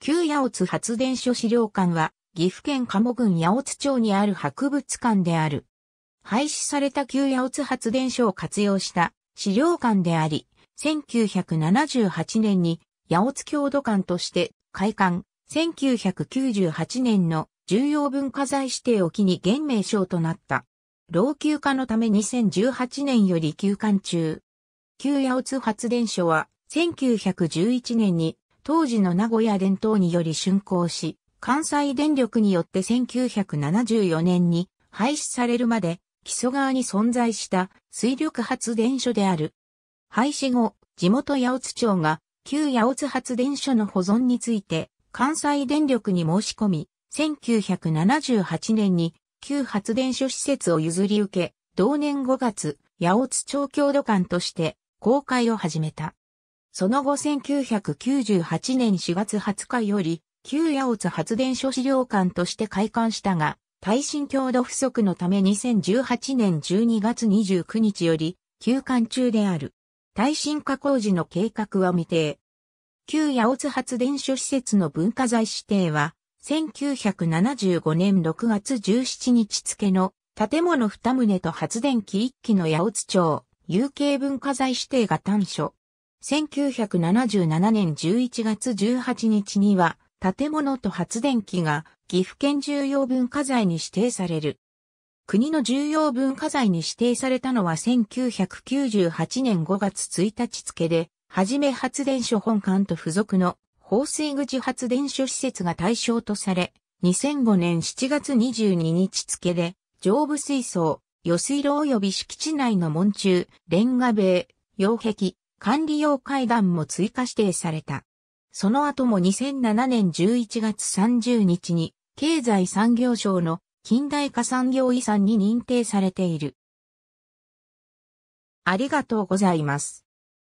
旧八津発電所資料館は、岐阜県鴨郡八津町にある博物館である。廃止された旧八津発電所を活用した資料館であり、1978年に八津郷土館として開館、1998年の重要文化財指定を機に現名称となった。老朽化のため2018年より休館中。旧八津発電所は1911年に当時の名古屋伝統により竣工し、関西電力によって1974年に廃止されるまで、木曽川に存在した水力発電所である。廃止後、地元八津町が旧八津発電所の保存について関西電力に申し込み、1978年に旧発電所施設を譲り受け、同年5月、八津町郷土館として公開を始めた。その後1998年4月20日より、旧八津発電所資料館として開館したが、耐震強度不足のため2018年12月29日より、休館中である。耐震化工事の計画は未定。旧八津発電所施設の文化財指定は、1975年6月17日付の建物2棟と発電機1機の八津町、有形文化財指定が短所。1977年11月18日には、建物と発電機が岐阜県重要文化財に指定される。国の重要文化財に指定されたのは1998年5月1日付で、はじめ発電所本館と付属の放水口発電所施設が対象とされ、2005年7月22日付で、上部水槽、余水路及び敷地内の門柱、レンガ塀、擁壁、管理用階段も追加指定された。その後も2007年11月30日に、経済産業省の近代化産業遺産に認定されている。ありがとうございます。